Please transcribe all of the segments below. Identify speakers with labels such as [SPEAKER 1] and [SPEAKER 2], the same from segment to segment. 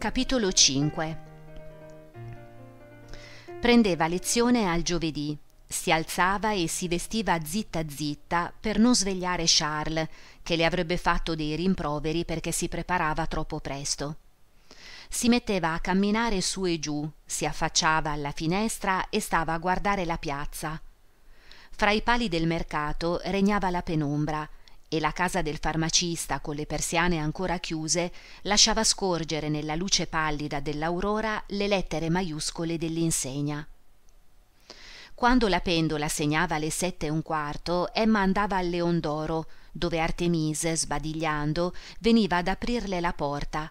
[SPEAKER 1] Capitolo 5 Prendeva lezione al giovedì. Si alzava e si vestiva zitta zitta per non svegliare Charles, che le avrebbe fatto dei rimproveri perché si preparava troppo presto. Si metteva a camminare su e giù, si affacciava alla finestra e stava a guardare la piazza. Fra i pali del mercato regnava la penombra e la casa del farmacista con le persiane ancora chiuse lasciava scorgere nella luce pallida dell'aurora le lettere maiuscole dell'insegna. Quando la pendola segnava le sette e un quarto, Emma andava al Leon d'Oro, dove Artemise, sbadigliando, veniva ad aprirle la porta.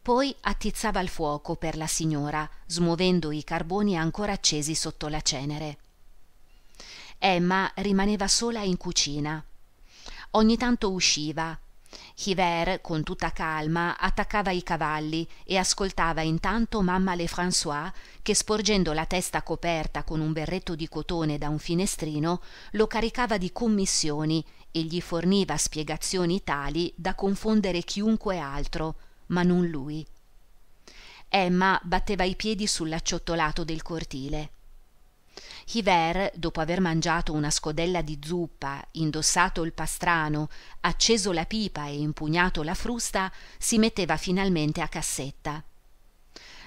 [SPEAKER 1] Poi attizzava il fuoco per la signora, smuovendo i carboni ancora accesi sotto la cenere. Emma rimaneva sola in cucina ogni tanto usciva Hiver, con tutta calma, attaccava i cavalli e ascoltava intanto mamma Lefrançois che, sporgendo la testa coperta con un berretto di cotone da un finestrino, lo caricava di commissioni e gli forniva spiegazioni tali da confondere chiunque altro, ma non lui. Emma batteva i piedi sull'acciottolato del cortile. Hiver, dopo aver mangiato una scodella di zuppa, indossato il pastrano, acceso la pipa e impugnato la frusta, si metteva finalmente a cassetta.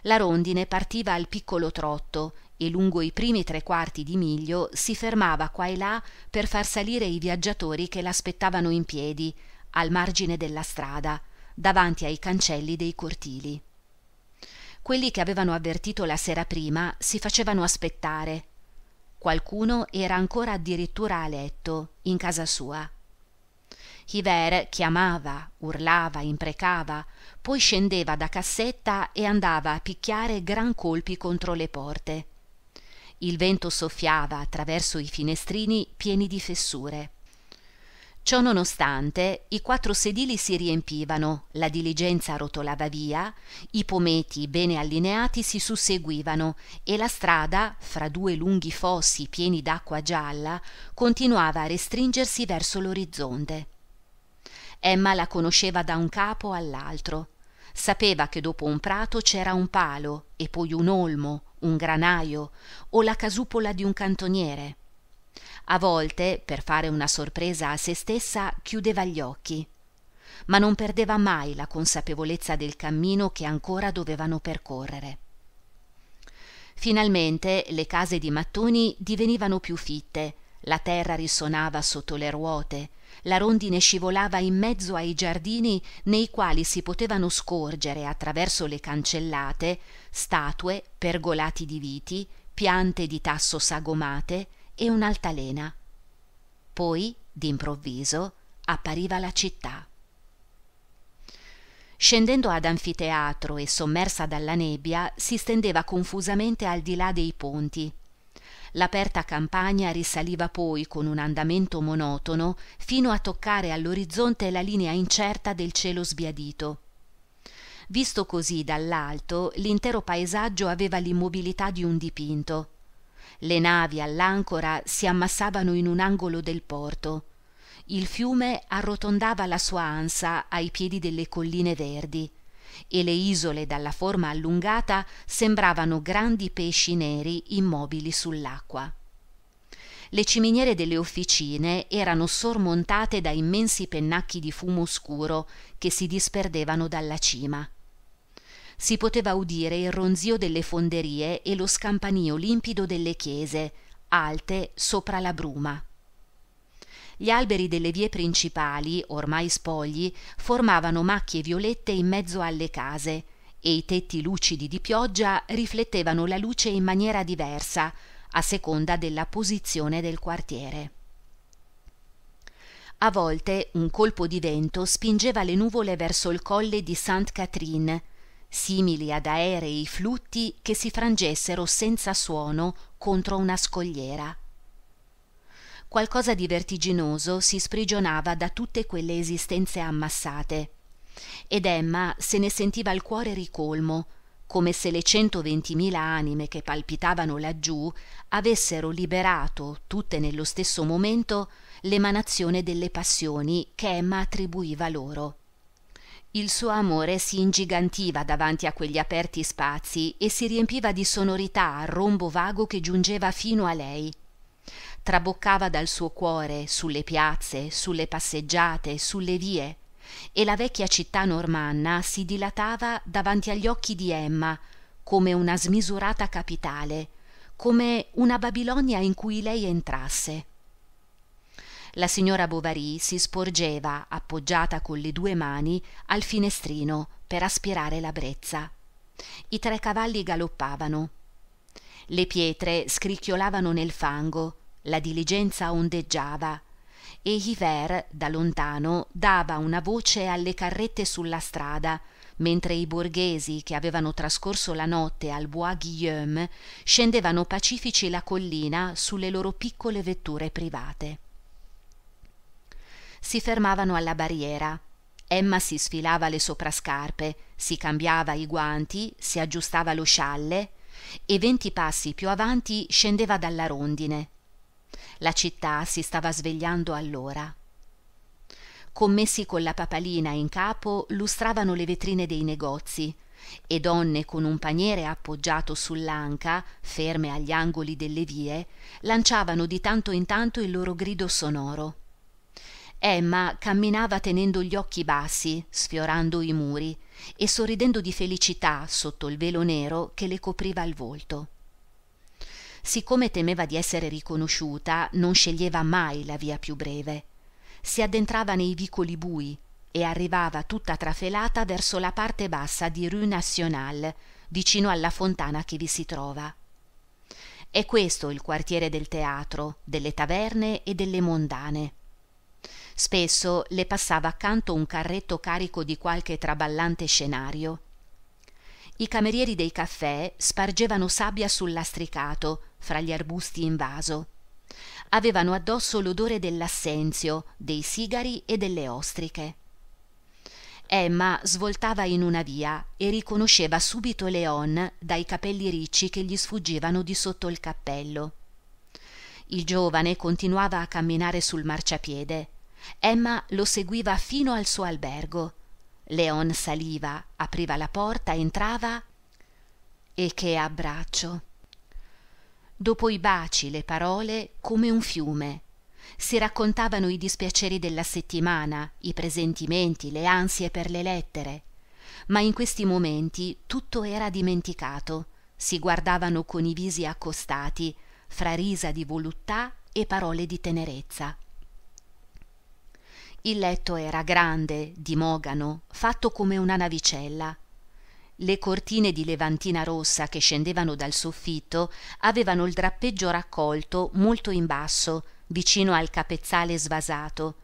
[SPEAKER 1] La rondine partiva al piccolo trotto e lungo i primi tre quarti di miglio si fermava qua e là per far salire i viaggiatori che l'aspettavano in piedi, al margine della strada, davanti ai cancelli dei cortili. Quelli che avevano avvertito la sera prima si facevano aspettare qualcuno era ancora addirittura a letto in casa sua Hivert chiamava urlava imprecava poi scendeva da cassetta e andava a picchiare gran colpi contro le porte il vento soffiava attraverso i finestrini pieni di fessure Ciò nonostante, i quattro sedili si riempivano, la diligenza rotolava via, i pometi bene allineati si susseguivano e la strada, fra due lunghi fossi pieni d'acqua gialla, continuava a restringersi verso l'orizzonte. Emma la conosceva da un capo all'altro. Sapeva che dopo un prato c'era un palo e poi un olmo, un granaio o la casupola di un cantoniere a volte per fare una sorpresa a se stessa chiudeva gli occhi ma non perdeva mai la consapevolezza del cammino che ancora dovevano percorrere finalmente le case di mattoni divenivano più fitte la terra risonava sotto le ruote la rondine scivolava in mezzo ai giardini nei quali si potevano scorgere attraverso le cancellate statue pergolati di viti piante di tasso sagomate e un'altalena. Poi, d'improvviso, appariva la città. Scendendo ad anfiteatro e sommersa dalla nebbia, si stendeva confusamente al di là dei ponti. L'aperta campagna risaliva poi con un andamento monotono fino a toccare all'orizzonte la linea incerta del cielo sbiadito. Visto così dall'alto, l'intero paesaggio aveva l'immobilità di un dipinto le navi all'ancora si ammassavano in un angolo del porto il fiume arrotondava la sua ansa ai piedi delle colline verdi e le isole dalla forma allungata sembravano grandi pesci neri immobili sull'acqua. Le ciminiere delle officine erano sormontate da immensi pennacchi di fumo scuro che si disperdevano dalla cima si poteva udire il ronzio delle fonderie e lo scampanìo limpido delle chiese, alte sopra la bruma. Gli alberi delle vie principali, ormai spogli, formavano macchie violette in mezzo alle case e i tetti lucidi di pioggia riflettevano la luce in maniera diversa, a seconda della posizione del quartiere. A volte un colpo di vento spingeva le nuvole verso il colle di Sainte Catherine, simili ad aerei flutti che si frangessero senza suono contro una scogliera. Qualcosa di vertiginoso si sprigionava da tutte quelle esistenze ammassate ed Emma se ne sentiva il cuore ricolmo, come se le centoventimila anime che palpitavano laggiù avessero liberato, tutte nello stesso momento, l'emanazione delle passioni che Emma attribuiva loro. Il suo amore si ingigantiva davanti a quegli aperti spazi e si riempiva di sonorità a rombo vago che giungeva fino a lei. Traboccava dal suo cuore, sulle piazze, sulle passeggiate, sulle vie, e la vecchia città normanna si dilatava davanti agli occhi di Emma, come una smisurata capitale, come una Babilonia in cui lei entrasse la signora bovary si sporgeva appoggiata con le due mani al finestrino per aspirare la brezza i tre cavalli galoppavano le pietre scricchiolavano nel fango la diligenza ondeggiava e Hiver, da lontano, dava una voce alle carrette sulla strada, mentre i borghesi che avevano trascorso la notte al Bois Guillaume scendevano pacifici la collina sulle loro piccole vetture private si fermavano alla barriera. Emma si sfilava le soprascarpe, si cambiava i guanti, si aggiustava lo scialle e venti passi più avanti scendeva dalla rondine. La città si stava svegliando allora. Commessi con la papalina in capo lustravano le vetrine dei negozi e donne con un paniere appoggiato sull'anca, ferme agli angoli delle vie, lanciavano di tanto in tanto il loro grido sonoro. Emma camminava tenendo gli occhi bassi, sfiorando i muri, e sorridendo di felicità sotto il velo nero che le copriva il volto. Siccome temeva di essere riconosciuta, non sceglieva mai la via più breve. Si addentrava nei vicoli bui e arrivava tutta trafelata verso la parte bassa di Rue Nationale, vicino alla fontana che vi si trova. È questo il quartiere del teatro, delle taverne e delle mondane spesso le passava accanto un carretto carico di qualche traballante scenario i camerieri dei caffè spargevano sabbia sul lastricato fra gli arbusti in vaso avevano addosso l'odore dell'assenzio dei sigari e delle ostriche Emma svoltava in una via e riconosceva subito Leon dai capelli ricci che gli sfuggivano di sotto il cappello. Il giovane continuava a camminare sul marciapiede, emma lo seguiva fino al suo albergo leon saliva apriva la porta entrava e che abbraccio dopo i baci le parole come un fiume si raccontavano i dispiaceri della settimana i presentimenti le ansie per le lettere ma in questi momenti tutto era dimenticato si guardavano con i visi accostati fra risa di voluttà e parole di tenerezza il letto era grande di mogano fatto come una navicella le cortine di levantina rossa che scendevano dal soffitto avevano il drappeggio raccolto molto in basso vicino al capezzale svasato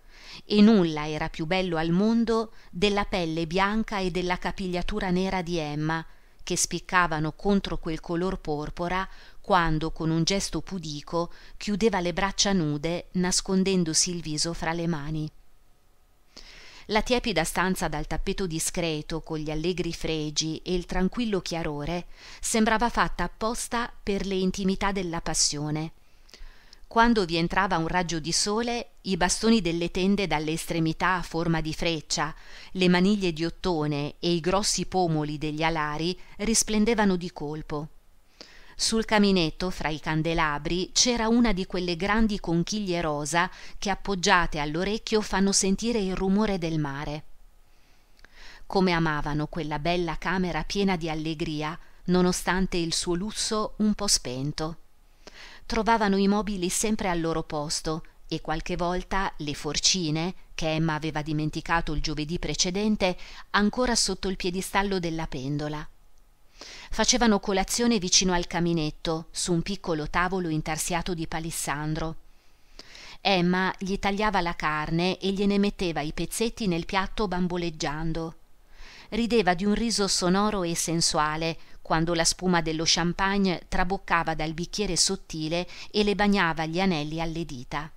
[SPEAKER 1] e nulla era più bello al mondo della pelle bianca e della capigliatura nera di Emma che spiccavano contro quel color porpora quando con un gesto pudico chiudeva le braccia nude nascondendosi il viso fra le mani la tiepida stanza dal tappeto discreto con gli allegri fregi e il tranquillo chiarore sembrava fatta apposta per le intimità della passione quando vi entrava un raggio di sole, i bastoni delle tende dalle estremità a forma di freccia, le maniglie di ottone e i grossi pomoli degli alari risplendevano di colpo. Sul caminetto, fra i candelabri, c'era una di quelle grandi conchiglie rosa che appoggiate all'orecchio fanno sentire il rumore del mare. Come amavano quella bella camera piena di allegria, nonostante il suo lusso un po' spento. Trovavano i mobili sempre al loro posto e qualche volta le forcine, che Emma aveva dimenticato il giovedì precedente, ancora sotto il piedistallo della pendola facevano colazione vicino al caminetto su un piccolo tavolo intarsiato di palissandro emma gli tagliava la carne e gliene metteva i pezzetti nel piatto bamboleggiando rideva di un riso sonoro e sensuale quando la spuma dello champagne traboccava dal bicchiere sottile e le bagnava gli anelli alle dita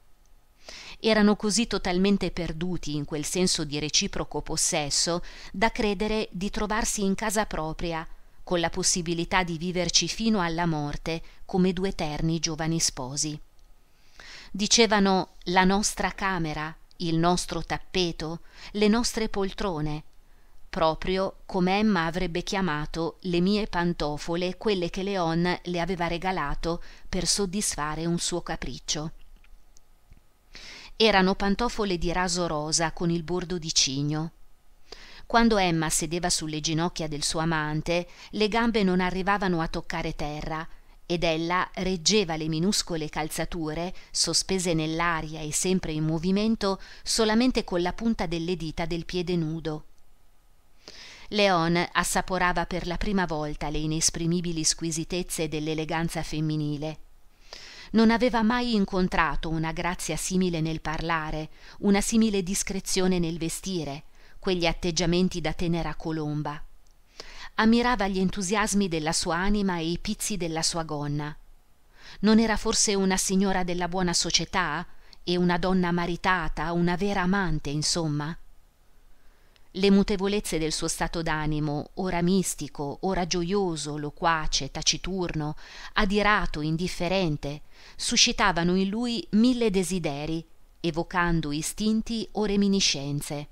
[SPEAKER 1] erano così totalmente perduti in quel senso di reciproco possesso da credere di trovarsi in casa propria con la possibilità di viverci fino alla morte come due eterni giovani sposi. Dicevano la nostra camera, il nostro tappeto, le nostre poltrone, proprio come Emma avrebbe chiamato le mie pantofole quelle che Leon le aveva regalato per soddisfare un suo capriccio. Erano pantofole di raso rosa con il bordo di cigno quando emma sedeva sulle ginocchia del suo amante le gambe non arrivavano a toccare terra ed ella reggeva le minuscole calzature sospese nell'aria e sempre in movimento solamente con la punta delle dita del piede nudo Leon assaporava per la prima volta le inesprimibili squisitezze dell'eleganza femminile. Non aveva mai incontrato una grazia simile nel parlare, una simile discrezione nel vestire, quegli atteggiamenti da tenera colomba ammirava gli entusiasmi della sua anima e i pizzi della sua gonna non era forse una signora della buona società e una donna maritata una vera amante insomma le mutevolezze del suo stato d'animo, ora mistico, ora gioioso, loquace, taciturno, adirato, indifferente, suscitavano in lui mille desideri, evocando istinti o reminiscenze.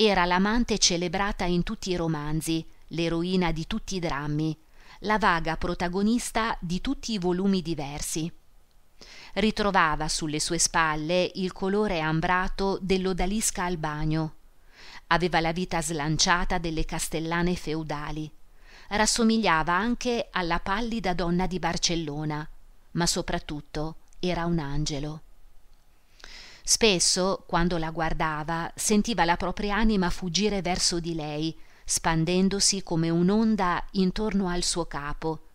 [SPEAKER 1] Era l'amante celebrata in tutti i romanzi, l'eroina di tutti i drammi, la vaga protagonista di tutti i volumi diversi. Ritrovava sulle sue spalle il colore ambrato dell'odalisca al bagno. Aveva la vita slanciata delle castellane feudali. Rassomigliava anche alla pallida donna di Barcellona, ma soprattutto era un angelo. Spesso, quando la guardava, sentiva la propria anima fuggire verso di lei, spandendosi come un'onda intorno al suo capo,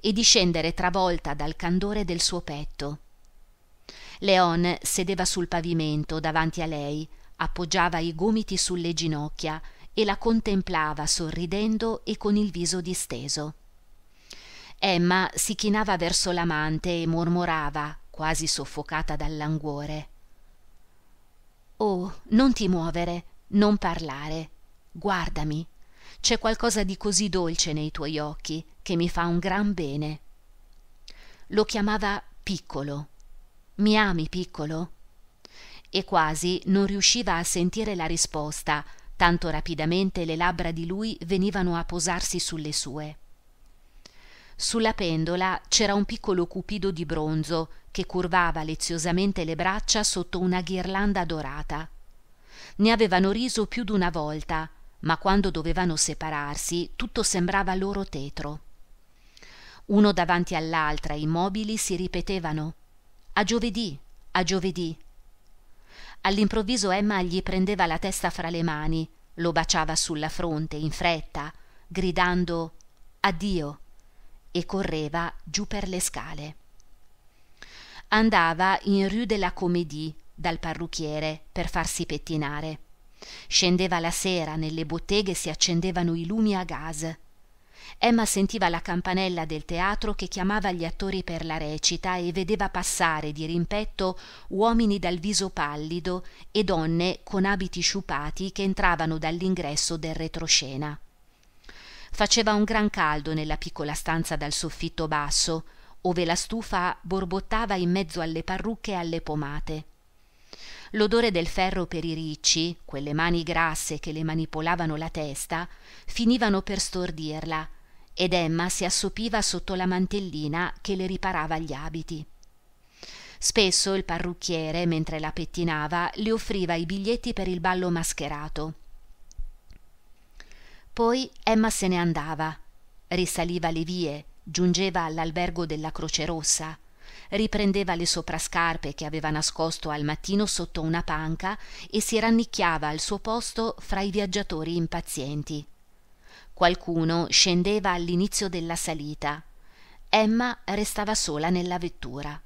[SPEAKER 1] e discendere travolta dal candore del suo petto. Leon sedeva sul pavimento davanti a lei, appoggiava i gomiti sulle ginocchia e la contemplava sorridendo e con il viso disteso. Emma si chinava verso l'amante e mormorava, quasi soffocata dal languore oh non ti muovere non parlare guardami c'è qualcosa di così dolce nei tuoi occhi che mi fa un gran bene lo chiamava piccolo mi ami piccolo e quasi non riusciva a sentire la risposta tanto rapidamente le labbra di lui venivano a posarsi sulle sue sulla pendola c'era un piccolo cupido di bronzo che curvava leziosamente le braccia sotto una ghirlanda dorata. Ne avevano riso più d'una volta, ma quando dovevano separarsi tutto sembrava loro tetro. Uno davanti all'altra immobili si ripetevano a giovedì, a giovedì. All'improvviso Emma gli prendeva la testa fra le mani, lo baciava sulla fronte in fretta, gridando addio, e correva giù per le scale. Andava in Rue de la Comédie dal parrucchiere per farsi pettinare. Scendeva la sera, nelle botteghe si accendevano i lumi a gas. Emma sentiva la campanella del teatro che chiamava gli attori per la recita e vedeva passare di rimpetto uomini dal viso pallido e donne con abiti sciupati che entravano dall'ingresso del retroscena faceva un gran caldo nella piccola stanza dal soffitto basso ove la stufa borbottava in mezzo alle parrucche e alle pomate l'odore del ferro per i ricci quelle mani grasse che le manipolavano la testa finivano per stordirla ed Emma si assopiva sotto la mantellina che le riparava gli abiti spesso il parrucchiere mentre la pettinava le offriva i biglietti per il ballo mascherato poi Emma se ne andava risaliva le vie giungeva all'albergo della croce rossa riprendeva le soprascarpe che aveva nascosto al mattino sotto una panca e si rannicchiava al suo posto fra i viaggiatori impazienti qualcuno scendeva all'inizio della salita emma restava sola nella vettura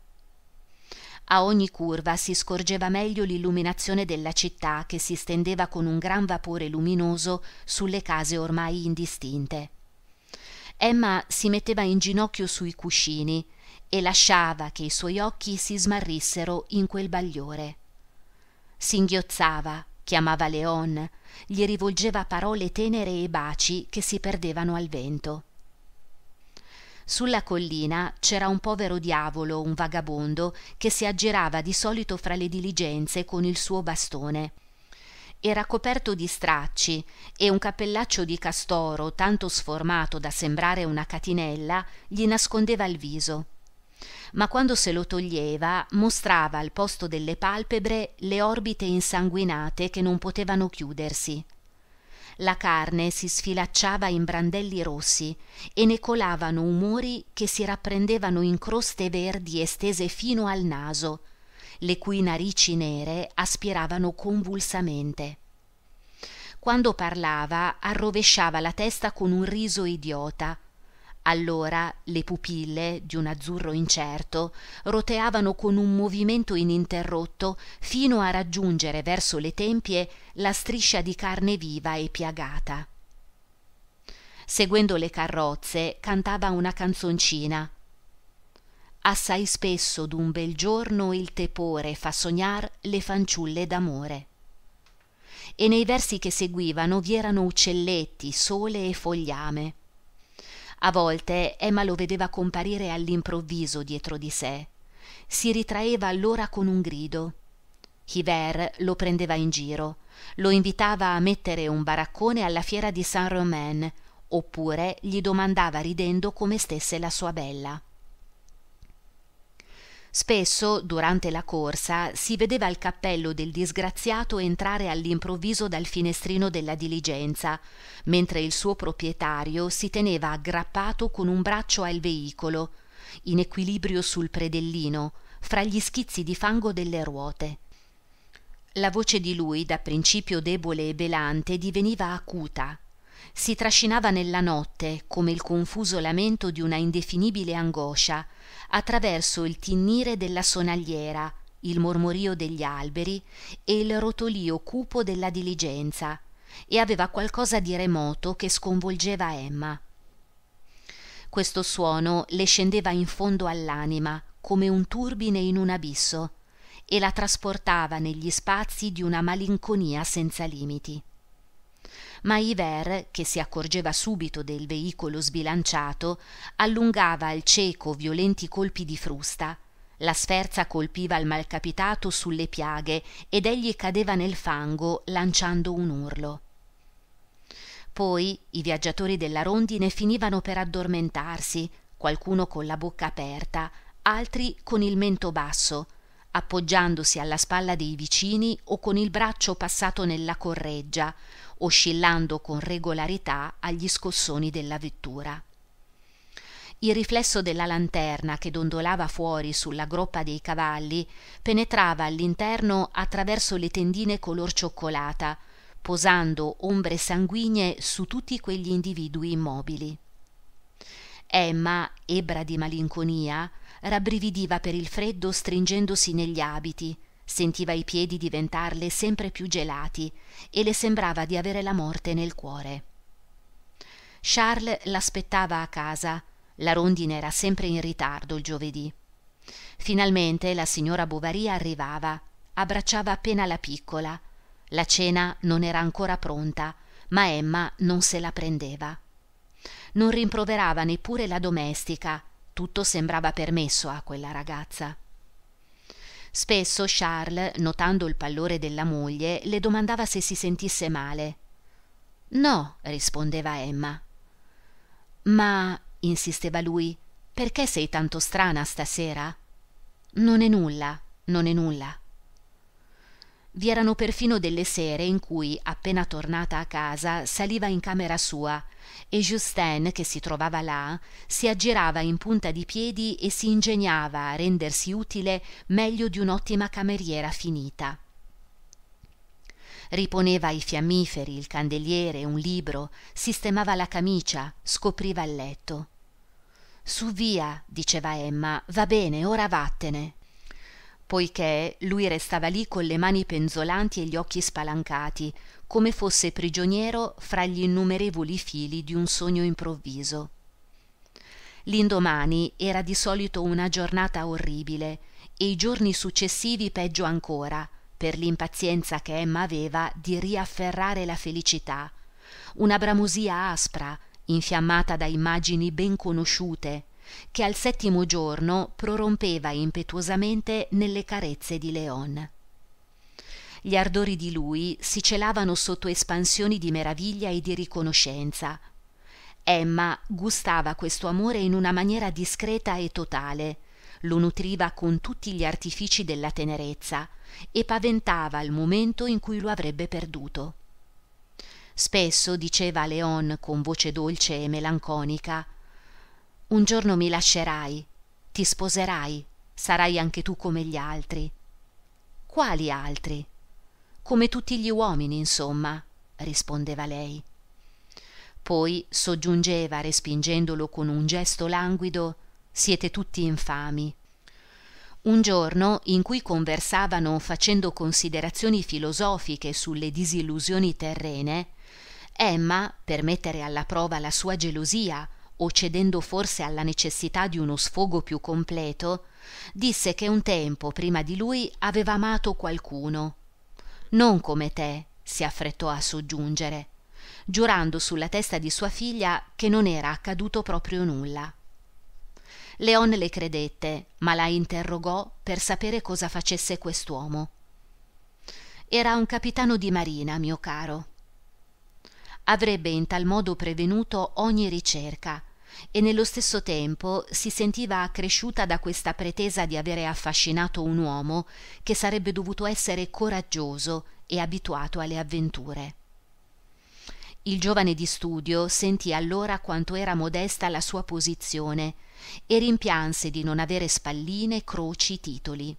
[SPEAKER 1] a ogni curva si scorgeva meglio l'illuminazione della città che si stendeva con un gran vapore luminoso sulle case ormai indistinte emma si metteva in ginocchio sui cuscini e lasciava che i suoi occhi si smarrissero in quel bagliore singhiozzava chiamava leon gli rivolgeva parole tenere e baci che si perdevano al vento sulla collina c'era un povero diavolo, un vagabondo, che si aggirava di solito fra le diligenze con il suo bastone. Era coperto di stracci e un cappellaccio di castoro, tanto sformato da sembrare una catinella, gli nascondeva il viso. Ma quando se lo toglieva, mostrava al posto delle palpebre le orbite insanguinate che non potevano chiudersi, la carne si sfilacciava in brandelli rossi e ne colavano umori che si rapprendevano in croste verdi estese fino al naso le cui narici nere aspiravano convulsamente quando parlava arrovesciava la testa con un riso idiota allora le pupille di un azzurro incerto roteavano con un movimento ininterrotto fino a raggiungere verso le tempie la striscia di carne viva e piagata seguendo le carrozze cantava una canzoncina assai spesso d'un bel giorno il tepore fa sognar le fanciulle d'amore e nei versi che seguivano vi erano uccelletti sole e fogliame a volte Emma lo vedeva comparire all'improvviso dietro di sé. Si ritraeva allora con un grido. Hiver lo prendeva in giro, lo invitava a mettere un baraccone alla fiera di Saint-Romain, oppure gli domandava ridendo come stesse la sua bella. Spesso, durante la corsa, si vedeva il cappello del disgraziato entrare all'improvviso dal finestrino della diligenza, mentre il suo proprietario si teneva aggrappato con un braccio al veicolo, in equilibrio sul predellino, fra gli schizzi di fango delle ruote. La voce di lui, da principio debole e belante, diveniva acuta, si trascinava nella notte come il confuso lamento di una indefinibile angoscia attraverso il tinnire della sonagliera il mormorio degli alberi e il rotolio cupo della diligenza e aveva qualcosa di remoto che sconvolgeva Emma. Questo suono le scendeva in fondo all'anima come un turbine in un abisso e la trasportava negli spazi di una malinconia senza limiti ma Iver, che si accorgeva subito del veicolo sbilanciato, allungava al cieco violenti colpi di frusta. La sferza colpiva il malcapitato sulle piaghe ed egli cadeva nel fango lanciando un urlo. Poi i viaggiatori della rondine finivano per addormentarsi, qualcuno con la bocca aperta, altri con il mento basso, appoggiandosi alla spalla dei vicini o con il braccio passato nella correggia, oscillando con regolarità agli scossoni della vettura. Il riflesso della lanterna che dondolava fuori sulla groppa dei cavalli penetrava all'interno attraverso le tendine color cioccolata, posando ombre sanguigne su tutti quegli individui immobili. Emma, ebra di malinconia, rabbrividiva per il freddo stringendosi negli abiti sentiva i piedi diventarle sempre più gelati e le sembrava di avere la morte nel cuore charles l'aspettava a casa la rondine era sempre in ritardo il giovedì finalmente la signora bovary arrivava abbracciava appena la piccola la cena non era ancora pronta ma emma non se la prendeva non rimproverava neppure la domestica tutto sembrava permesso a quella ragazza. Spesso Charles, notando il pallore della moglie, le domandava se si sentisse male. No, rispondeva Emma. Ma, insisteva lui, perché sei tanto strana stasera? Non è nulla, non è nulla. Vi erano perfino delle sere in cui, appena tornata a casa, saliva in camera sua e Justin, che si trovava là, si aggirava in punta di piedi e si ingegnava a rendersi utile meglio di un'ottima cameriera finita. Riponeva i fiammiferi, il candeliere, un libro, sistemava la camicia, scopriva il letto. Su via, diceva Emma, va bene, ora vattene poiché lui restava lì con le mani penzolanti e gli occhi spalancati come fosse prigioniero fra gli innumerevoli fili di un sogno improvviso l'indomani era di solito una giornata orribile e i giorni successivi peggio ancora per l'impazienza che Emma aveva di riafferrare la felicità una bramosia aspra infiammata da immagini ben conosciute che al settimo giorno prorompeva impetuosamente nelle carezze di Leon. Gli ardori di lui si celavano sotto espansioni di meraviglia e di riconoscenza. Emma gustava questo amore in una maniera discreta e totale, lo nutriva con tutti gli artifici della tenerezza e paventava il momento in cui lo avrebbe perduto. Spesso diceva a Leon con voce dolce e melanconica un giorno mi lascerai, ti sposerai, sarai anche tu come gli altri. Quali altri? Come tutti gli uomini, insomma, rispondeva lei. Poi soggiungeva, respingendolo con un gesto languido, siete tutti infami. Un giorno in cui conversavano facendo considerazioni filosofiche sulle disillusioni terrene, Emma, per mettere alla prova la sua gelosia o cedendo forse alla necessità di uno sfogo più completo, disse che un tempo prima di lui aveva amato qualcuno. Non come te, si affrettò a soggiungere, giurando sulla testa di sua figlia che non era accaduto proprio nulla. Leon le credette, ma la interrogò per sapere cosa facesse quest'uomo. Era un capitano di marina, mio caro, avrebbe in tal modo prevenuto ogni ricerca e nello stesso tempo si sentiva accresciuta da questa pretesa di avere affascinato un uomo che sarebbe dovuto essere coraggioso e abituato alle avventure. Il giovane di studio sentì allora quanto era modesta la sua posizione e rimpianse di non avere spalline, croci, titoli.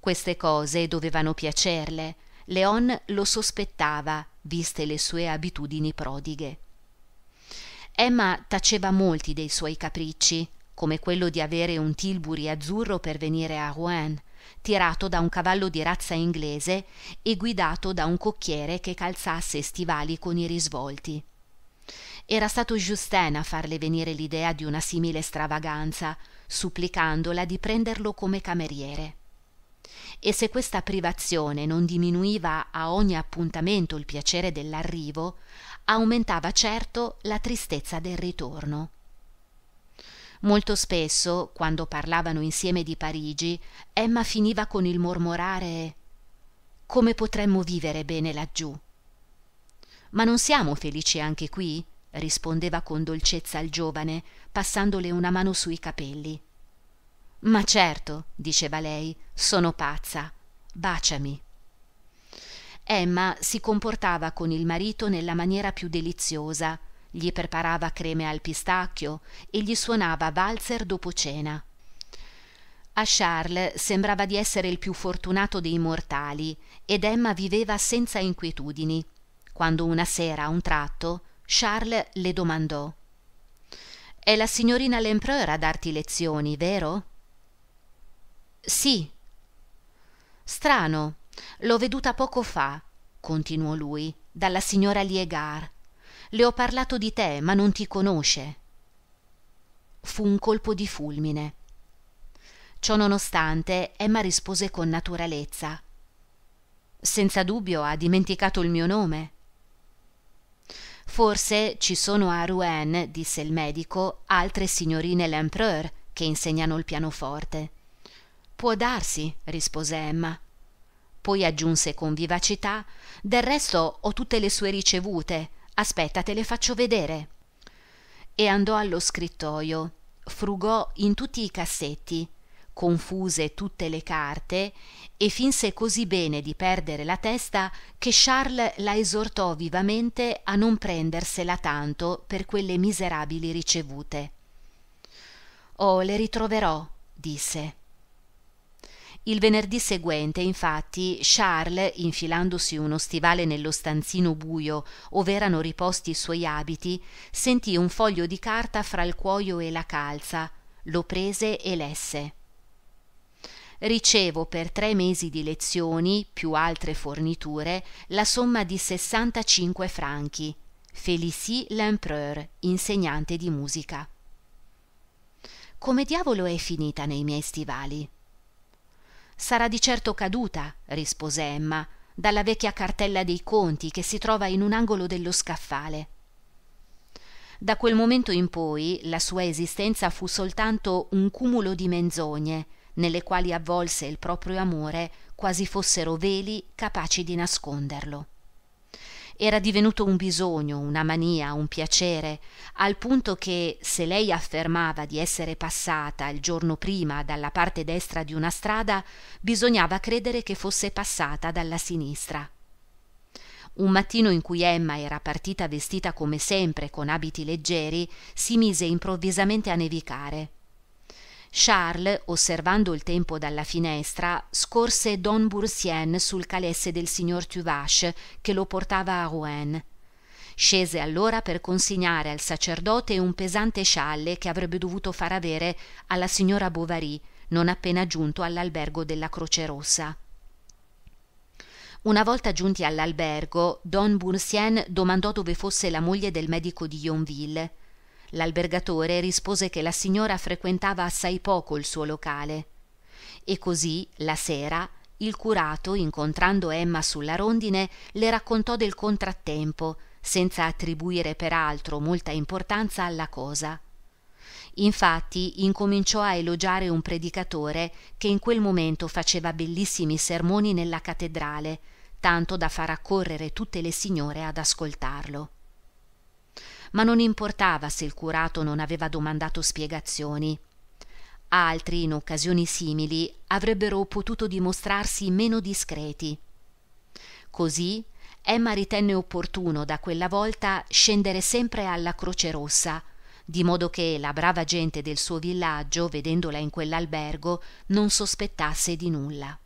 [SPEAKER 1] Queste cose dovevano piacerle, Leon lo sospettava, viste le sue abitudini prodighe. Emma taceva molti dei suoi capricci, come quello di avere un tilburi azzurro per venire a Rouen, tirato da un cavallo di razza inglese e guidato da un cocchiere che calzasse stivali con i risvolti. Era stato Justin a farle venire l'idea di una simile stravaganza, supplicandola di prenderlo come cameriere e se questa privazione non diminuiva a ogni appuntamento il piacere dell'arrivo, aumentava certo la tristezza del ritorno. Molto spesso, quando parlavano insieme di Parigi, Emma finiva con il mormorare Come potremmo vivere bene laggiù? Ma non siamo felici anche qui? rispondeva con dolcezza il giovane, passandole una mano sui capelli ma certo diceva lei sono pazza baciami emma si comportava con il marito nella maniera più deliziosa gli preparava creme al pistacchio e gli suonava valzer dopo cena a Charles sembrava di essere il più fortunato dei mortali ed Emma viveva senza inquietudini quando una sera a un tratto Charles le domandò è la signorina Lempereur a darti lezioni vero sì. Strano, l'ho veduta poco fa, continuò lui, dalla signora Liegar. Le ho parlato di te, ma non ti conosce. Fu un colpo di fulmine. Ciò nonostante, Emma rispose con naturalezza. Senza dubbio ha dimenticato il mio nome. Forse ci sono a Rouen, disse il medico, altre signorine Lempereur che insegnano il pianoforte può darsi rispose emma poi aggiunse con vivacità del resto ho tutte le sue ricevute aspetta te le faccio vedere e andò allo scrittoio, frugò in tutti i cassetti confuse tutte le carte e finse così bene di perdere la testa che Charles la esortò vivamente a non prendersela tanto per quelle miserabili ricevute. Oh, le ritroverò, disse. Il venerdì seguente, infatti, Charles, infilandosi uno stivale nello stanzino buio ov'erano riposti i suoi abiti, sentì un foglio di carta fra il cuoio e la calza, lo prese e lesse. Ricevo per tre mesi di lezioni, più altre forniture, la somma di 65 franchi. Félicie L'Empereur, insegnante di musica. Come diavolo è finita nei miei stivali? sarà di certo caduta rispose Emma dalla vecchia cartella dei conti che si trova in un angolo dello scaffale da quel momento in poi la sua esistenza fu soltanto un cumulo di menzogne nelle quali avvolse il proprio amore quasi fossero veli capaci di nasconderlo era divenuto un bisogno una mania un piacere al punto che se lei affermava di essere passata il giorno prima dalla parte destra di una strada bisognava credere che fosse passata dalla sinistra un mattino in cui Emma era partita vestita come sempre con abiti leggeri si mise improvvisamente a nevicare Charles, osservando il tempo dalla finestra, scorse Don Boursienne sul calesse del signor Tuvache che lo portava a Rouen. Scese allora per consegnare al sacerdote un pesante scialle che avrebbe dovuto far avere alla signora Bovary non appena giunto all'albergo della Croce Rossa. Una volta giunti all'albergo, Don Boursienne domandò dove fosse la moglie del medico di Yonville l'albergatore rispose che la signora frequentava assai poco il suo locale e così la sera il curato incontrando emma sulla rondine le raccontò del contrattempo senza attribuire peraltro molta importanza alla cosa infatti incominciò a elogiare un predicatore che in quel momento faceva bellissimi sermoni nella cattedrale tanto da far accorrere tutte le signore ad ascoltarlo ma non importava se il curato non aveva domandato spiegazioni. Altri, in occasioni simili, avrebbero potuto dimostrarsi meno discreti. Così Emma ritenne opportuno da quella volta scendere sempre alla Croce Rossa, di modo che la brava gente del suo villaggio, vedendola in quell'albergo, non sospettasse di nulla.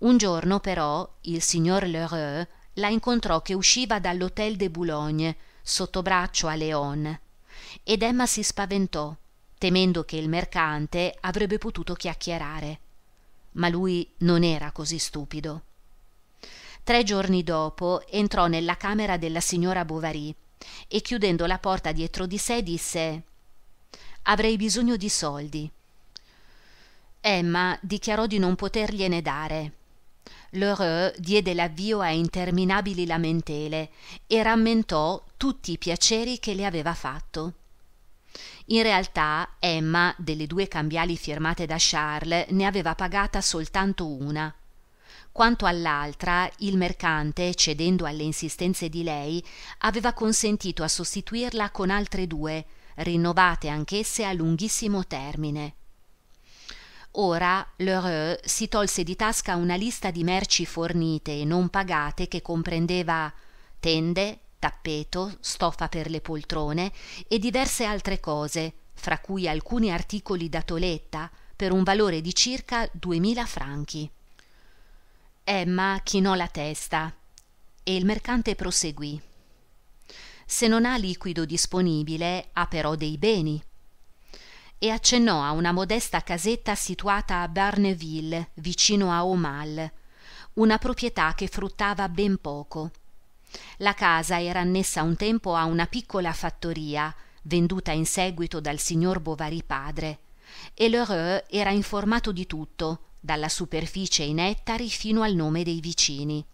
[SPEAKER 1] Un giorno però il signor Lheureux la incontrò che usciva dall'Hôtel de Boulogne sotto braccio a leon ed emma si spaventò temendo che il mercante avrebbe potuto chiacchierare ma lui non era così stupido tre giorni dopo entrò nella camera della signora bovary e chiudendo la porta dietro di sé disse avrei bisogno di soldi emma dichiarò di non potergliene dare Lheureux diede l'avvio a interminabili lamentele e rammentò tutti i piaceri che le aveva fatto. In realtà Emma, delle due cambiali firmate da Charles, ne aveva pagata soltanto una. Quanto all'altra, il mercante, cedendo alle insistenze di lei, aveva consentito a sostituirla con altre due, rinnovate anch'esse a lunghissimo termine. Ora Lheureux si tolse di tasca una lista di merci fornite e non pagate che comprendeva tende, tappeto, stoffa per le poltrone e diverse altre cose, fra cui alcuni articoli da toletta per un valore di circa duemila franchi. Emma chinò la testa e il mercante proseguì. Se non ha liquido disponibile, ha però dei beni e accennò a una modesta casetta situata a Barneville, vicino a Aumale, una proprietà che fruttava ben poco. La casa era annessa un tempo a una piccola fattoria, venduta in seguito dal signor Bovary padre, e Lheureux era informato di tutto, dalla superficie in ettari fino al nome dei vicini.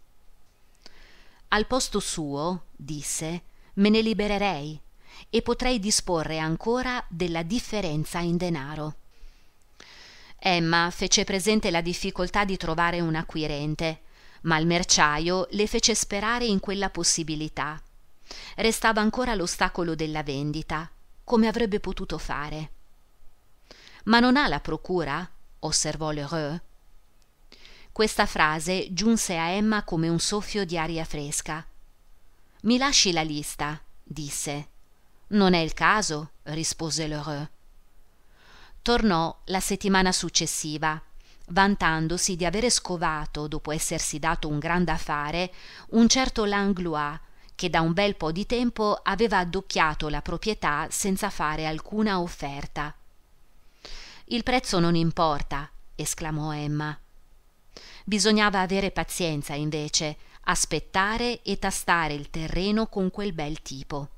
[SPEAKER 1] Al posto suo, disse, me ne libererei e potrei disporre ancora della differenza in denaro. Emma fece presente la difficoltà di trovare un acquirente, ma il merciaio le fece sperare in quella possibilità. Restava ancora l'ostacolo della vendita, come avrebbe potuto fare. Ma non ha la procura? osservò Lheureux. Questa frase giunse a Emma come un soffio di aria fresca. Mi lasci la lista, disse. Non è il caso, rispose Lheureux. Tornò la settimana successiva, vantandosi di avere scovato, dopo essersi dato un grande affare, un certo Langlois, che da un bel po' di tempo aveva addocchiato la proprietà senza fare alcuna offerta. Il prezzo non importa, esclamò Emma. Bisognava avere pazienza, invece, aspettare e tastare il terreno con quel bel tipo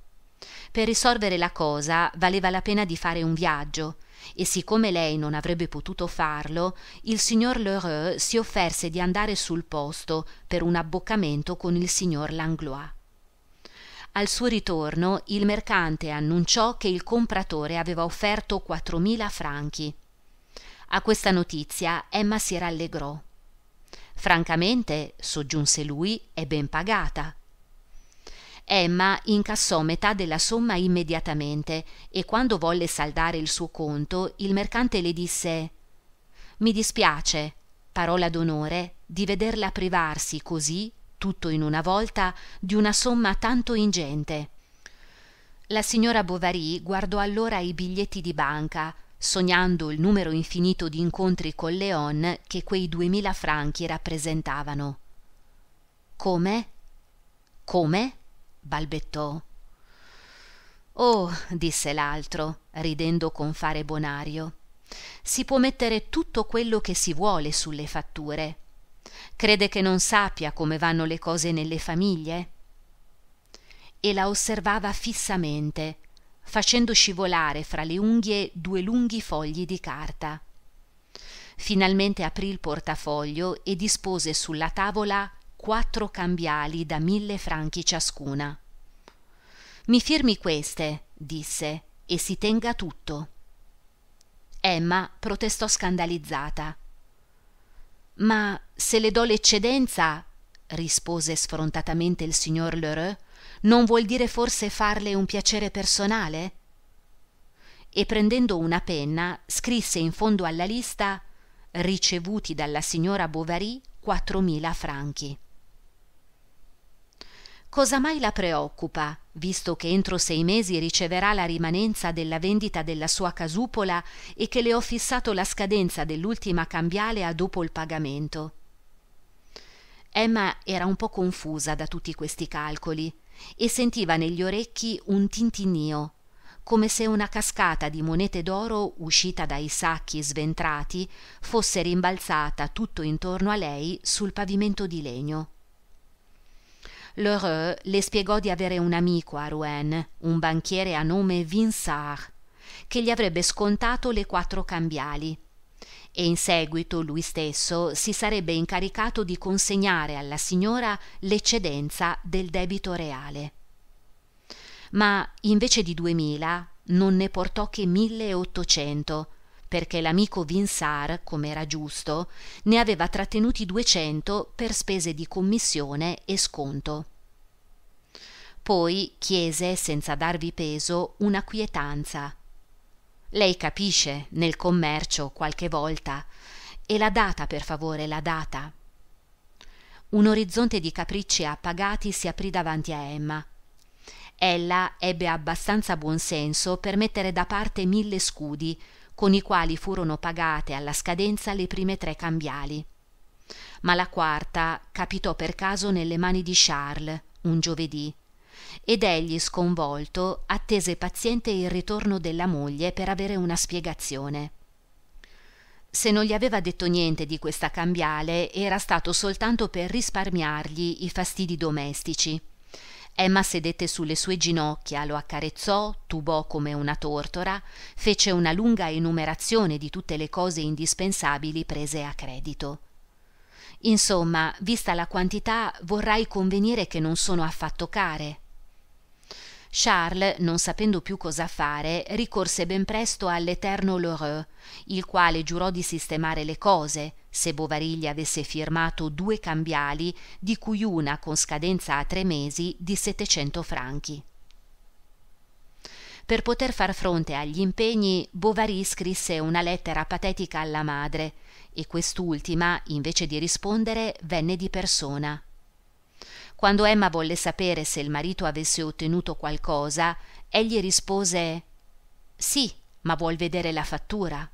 [SPEAKER 1] per risolvere la cosa valeva la pena di fare un viaggio e siccome lei non avrebbe potuto farlo il signor lheureux si offerse di andare sul posto per un abboccamento con il signor langlois al suo ritorno il mercante annunciò che il compratore aveva offerto quattromila franchi a questa notizia Emma si rallegrò. Francamente, soggiunse lui, è ben pagata. Emma incassò metà della somma immediatamente e quando volle saldare il suo conto il mercante le disse Mi dispiace, parola d'onore, di vederla privarsi così, tutto in una volta, di una somma tanto ingente. La signora Bovary guardò allora i biglietti di banca, sognando il numero infinito di incontri con Leon che quei duemila franchi rappresentavano. Come? Come? balbettò oh disse l'altro ridendo con fare bonario si può mettere tutto quello che si vuole sulle fatture crede che non sappia come vanno le cose nelle famiglie e la osservava fissamente facendo scivolare fra le unghie due lunghi fogli di carta finalmente aprì il portafoglio e dispose sulla tavola quattro cambiali da mille franchi ciascuna. Mi firmi queste, disse, e si tenga tutto. Emma protestò scandalizzata. Ma se le do l'eccedenza, rispose sfrontatamente il signor Lheureux, non vuol dire forse farle un piacere personale? E prendendo una penna scrisse in fondo alla lista ricevuti dalla signora Bovary quattromila franchi cosa mai la preoccupa, visto che entro sei mesi riceverà la rimanenza della vendita della sua casupola e che le ho fissato la scadenza dell'ultima cambiale a dopo il pagamento. Emma era un po confusa da tutti questi calcoli e sentiva negli orecchi un tintinnio, come se una cascata di monete d'oro uscita dai sacchi sventrati fosse rimbalzata tutto intorno a lei sul pavimento di legno. Lheureux le spiegò di avere un amico a Rouen, un banchiere a nome Vinsart, che gli avrebbe scontato le quattro cambiali e in seguito lui stesso si sarebbe incaricato di consegnare alla signora l'eccedenza del debito reale. Ma invece di duemila non ne portò che milleottocento perché l'amico Vinsar, com'era giusto, ne aveva trattenuti duecento per spese di commissione e sconto. Poi chiese, senza darvi peso, una quietanza. Lei capisce, nel commercio, qualche volta. E la data, per favore, la data. Un orizzonte di capricci appagati si aprì davanti a Emma. Ella ebbe abbastanza buon senso per mettere da parte mille scudi, con i quali furono pagate alla scadenza le prime tre cambiali. Ma la quarta capitò per caso nelle mani di Charles, un giovedì, ed egli, sconvolto, attese paziente il ritorno della moglie per avere una spiegazione. Se non gli aveva detto niente di questa cambiale, era stato soltanto per risparmiargli i fastidi domestici emma sedette sulle sue ginocchia lo accarezzò tubò come una tortora fece una lunga enumerazione di tutte le cose indispensabili prese a credito insomma vista la quantità vorrai convenire che non sono affatto care Charles, non sapendo più cosa fare, ricorse ben presto all'eterno Lheureux, il quale giurò di sistemare le cose, se Bovary gli avesse firmato due cambiali, di cui una con scadenza a tre mesi di 700 franchi. Per poter far fronte agli impegni, Bovary scrisse una lettera patetica alla madre e quest'ultima, invece di rispondere, venne di persona. Quando Emma volle sapere se il marito avesse ottenuto qualcosa, egli rispose Sì, ma vuol vedere la fattura.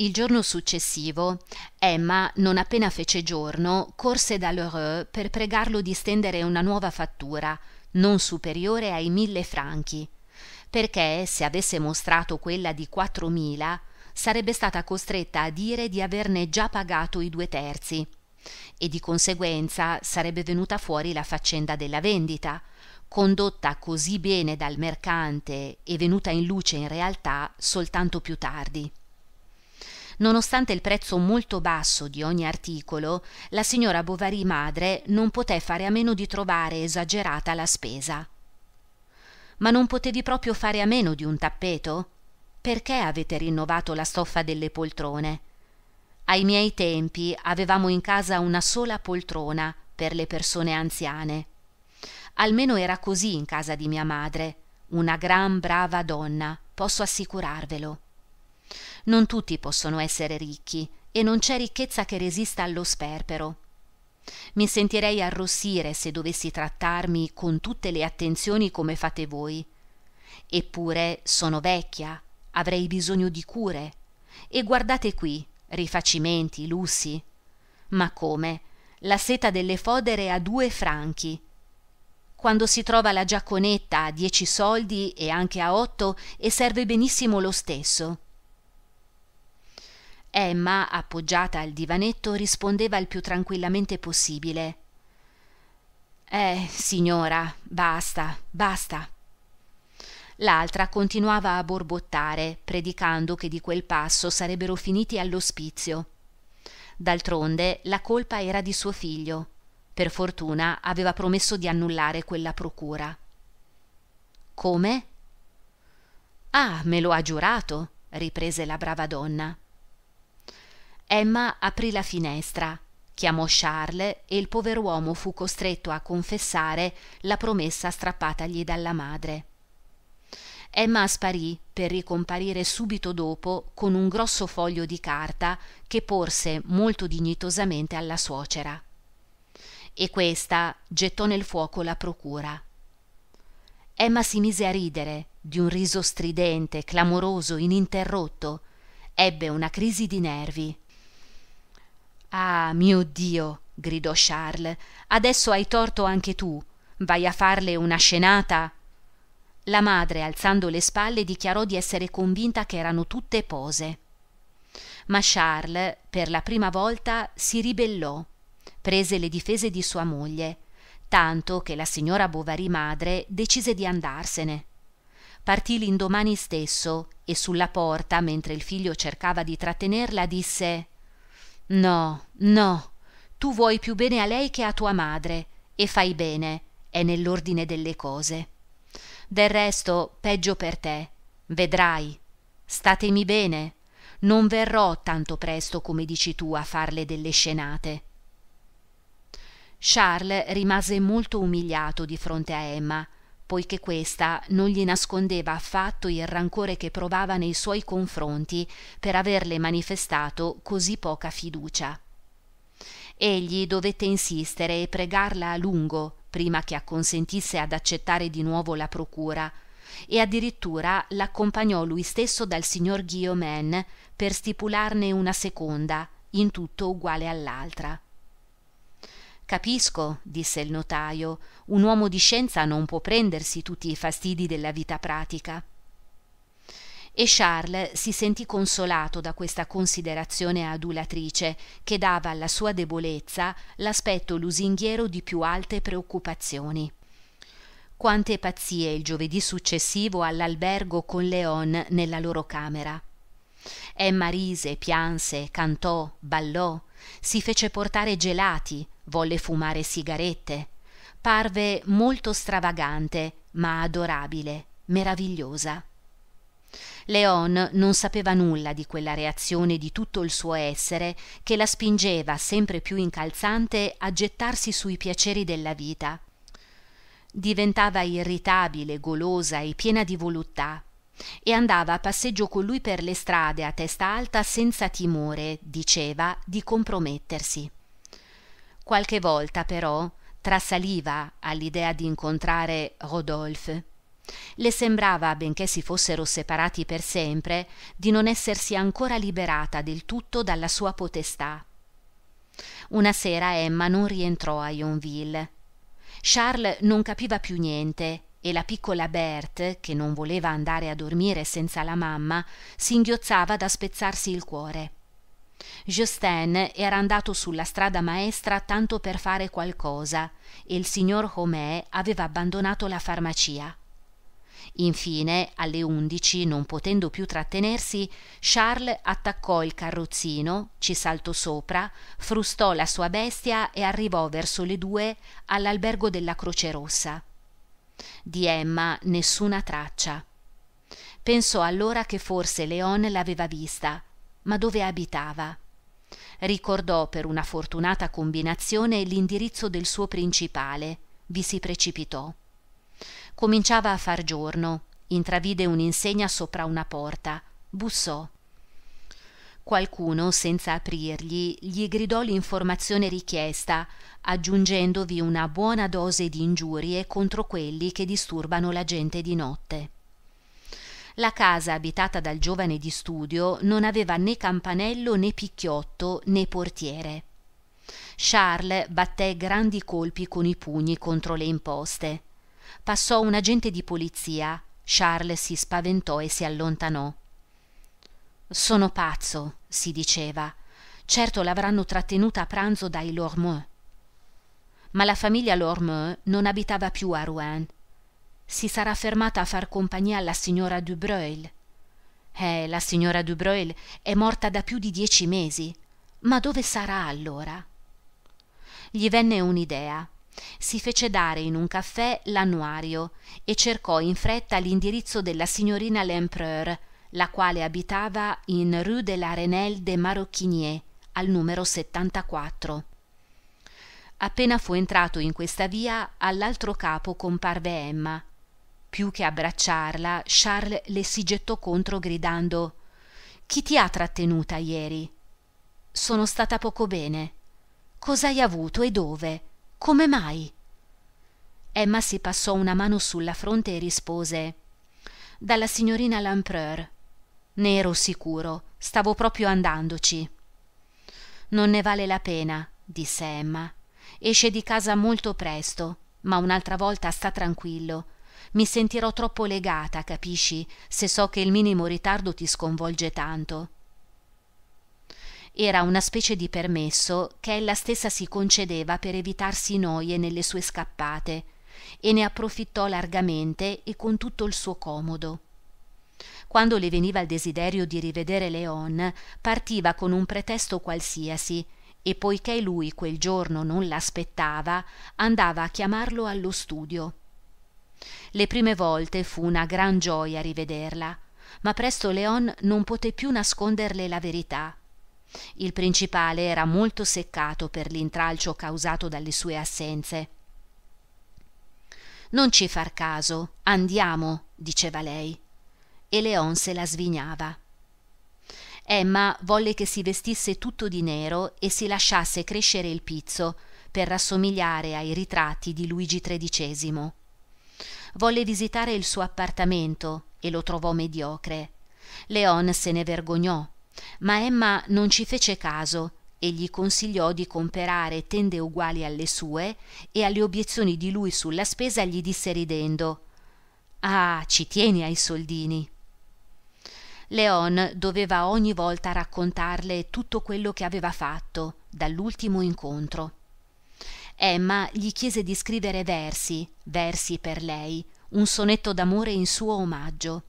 [SPEAKER 1] Il giorno successivo, Emma, non appena fece giorno, corse da Lheureux per pregarlo di stendere una nuova fattura, non superiore ai mille franchi, perché se avesse mostrato quella di quattromila sarebbe stata costretta a dire di averne già pagato i due terzi e di conseguenza sarebbe venuta fuori la faccenda della vendita, condotta così bene dal mercante e venuta in luce in realtà soltanto più tardi. Nonostante il prezzo molto basso di ogni articolo, la signora Bovary madre non poté fare a meno di trovare esagerata la spesa. Ma non potevi proprio fare a meno di un tappeto? Perché avete rinnovato la stoffa delle poltrone? Ai miei tempi avevamo in casa una sola poltrona per le persone anziane. Almeno era così in casa di mia madre, una gran brava donna, posso assicurarvelo. Non tutti possono essere ricchi e non c'è ricchezza che resista allo sperpero. Mi sentirei arrossire se dovessi trattarmi con tutte le attenzioni come fate voi. Eppure sono vecchia, avrei bisogno di cure. E guardate qui, rifacimenti, lussi. Ma come? La seta delle fodere a due franchi. Quando si trova la giacconetta a dieci soldi e anche a otto e serve benissimo lo stesso. Emma, appoggiata al divanetto, rispondeva il più tranquillamente possibile. Eh, signora, basta, basta. L'altra continuava a borbottare, predicando che di quel passo sarebbero finiti all'ospizio. D'altronde la colpa era di suo figlio. Per fortuna aveva promesso di annullare quella procura. Come? Ah, me lo ha giurato, riprese la brava donna emma aprì la finestra chiamò charles e il pover'uomo fu costretto a confessare la promessa strappatagli dalla madre emma sparì per ricomparire subito dopo con un grosso foglio di carta che porse molto dignitosamente alla suocera e questa gettò nel fuoco la procura emma si mise a ridere di un riso stridente clamoroso ininterrotto ebbe una crisi di nervi ah mio dio gridò charles adesso hai torto anche tu vai a farle una scenata la madre alzando le spalle dichiarò di essere convinta che erano tutte pose ma charles per la prima volta si ribellò prese le difese di sua moglie tanto che la signora bovary madre decise di andarsene partì l'indomani stesso e sulla porta mentre il figlio cercava di trattenerla disse no no tu vuoi più bene a lei che a tua madre e fai bene è nell'ordine delle cose del resto peggio per te vedrai statemi bene non verrò tanto presto come dici tu a farle delle scenate charles rimase molto umiliato di fronte a emma poiché questa non gli nascondeva affatto il rancore che provava nei suoi confronti per averle manifestato così poca fiducia. Egli dovette insistere e pregarla a lungo prima che acconsentisse ad accettare di nuovo la procura e addirittura l'accompagnò lui stesso dal signor Guillaumin per stipularne una seconda, in tutto uguale all'altra capisco disse il notaio, un uomo di scienza non può prendersi tutti i fastidi della vita pratica e charles si sentì consolato da questa considerazione adulatrice che dava alla sua debolezza l'aspetto lusinghiero di più alte preoccupazioni quante pazzie il giovedì successivo all'albergo con leon nella loro camera emma rise pianse cantò ballò si fece portare gelati volle fumare sigarette. Parve molto stravagante, ma adorabile, meravigliosa. Leon non sapeva nulla di quella reazione di tutto il suo essere che la spingeva sempre più incalzante a gettarsi sui piaceri della vita. Diventava irritabile, golosa e piena di voluttà e andava a passeggio con lui per le strade a testa alta senza timore, diceva, di compromettersi qualche volta però trasaliva all'idea di incontrare Rodolphe. Le sembrava, benché si fossero separati per sempre, di non essersi ancora liberata del tutto dalla sua potestà. Una sera Emma non rientrò a Yonville. Charles non capiva più niente e la piccola Berthe, che non voleva andare a dormire senza la mamma, singhiozzava da spezzarsi il cuore. Justin era andato sulla strada maestra tanto per fare qualcosa e il signor Homais aveva abbandonato la farmacia. Infine, alle undici, non potendo più trattenersi, Charles attaccò il carrozzino, ci saltò sopra, frustò la sua bestia e arrivò verso le due all'albergo della Croce Rossa. Di Emma nessuna traccia. Pensò allora che forse Leon l'aveva vista ma dove abitava. Ricordò per una fortunata combinazione l'indirizzo del suo principale, vi si precipitò. Cominciava a far giorno, intravide un'insegna sopra una porta, bussò. Qualcuno, senza aprirgli, gli gridò l'informazione richiesta, aggiungendovi una buona dose di ingiurie contro quelli che disturbano la gente di notte la casa abitata dal giovane di studio non aveva né campanello né picchiotto né portiere charles batté grandi colpi con i pugni contro le imposte passò un agente di polizia charles si spaventò e si allontanò sono pazzo si diceva certo l'avranno trattenuta a pranzo dai Lormeux. ma la famiglia Lormeux non abitava più a rouen si sarà fermata a far compagnia alla signora Dubreuil. Eh, la signora Dubreuil è morta da più di dieci mesi. Ma dove sarà allora? Gli venne un'idea. Si fece dare in un caffè l'annuario e cercò in fretta l'indirizzo della signorina L'Empereur, la quale abitava in Rue de la Renelle de Marocchinier, al numero 74. Appena fu entrato in questa via, all'altro capo comparve Emma, più che abbracciarla charles le si gettò contro gridando chi ti ha trattenuta ieri sono stata poco bene cos'hai avuto e dove come mai emma si passò una mano sulla fronte e rispose dalla signorina lampreur ne ero sicuro stavo proprio andandoci non ne vale la pena disse emma esce di casa molto presto ma un'altra volta sta tranquillo mi sentirò troppo legata, capisci, se so che il minimo ritardo ti sconvolge tanto. Era una specie di permesso che ella stessa si concedeva per evitarsi noie nelle sue scappate, e ne approfittò largamente e con tutto il suo comodo. Quando le veniva il desiderio di rivedere Leon, partiva con un pretesto qualsiasi, e poiché lui quel giorno non l'aspettava, andava a chiamarlo allo studio le prime volte fu una gran gioia rivederla ma presto leon non poté più nasconderle la verità il principale era molto seccato per l'intralcio causato dalle sue assenze non ci far caso andiamo diceva lei e leon se la svignava Emma volle che si vestisse tutto di nero e si lasciasse crescere il pizzo per rassomigliare ai ritratti di Luigi XIII volle visitare il suo appartamento e lo trovò mediocre. Leon se ne vergognò, ma Emma non ci fece caso e gli consigliò di comperare tende uguali alle sue e alle obiezioni di lui sulla spesa gli disse ridendo Ah, ci tieni ai soldini. Leon doveva ogni volta raccontarle tutto quello che aveva fatto dall'ultimo incontro emma gli chiese di scrivere versi versi per lei un sonetto d'amore in suo omaggio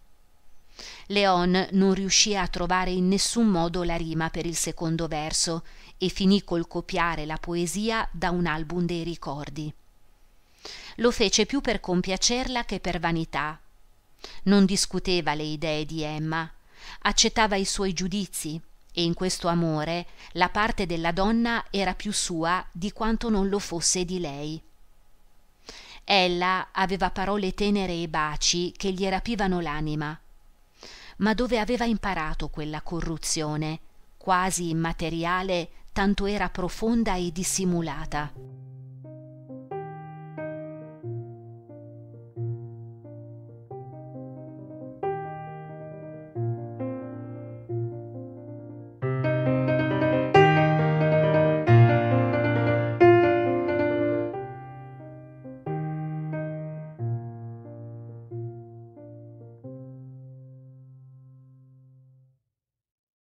[SPEAKER 1] leon non riuscì a trovare in nessun modo la rima per il secondo verso e finì col copiare la poesia da un album dei ricordi lo fece più per compiacerla che per vanità non discuteva le idee di emma accettava i suoi giudizi e in questo amore la parte della donna era più sua di quanto non lo fosse di lei. Ella aveva parole tenere e baci che gli rapivano l'anima. Ma dove aveva imparato quella corruzione, quasi immateriale, tanto era profonda e dissimulata?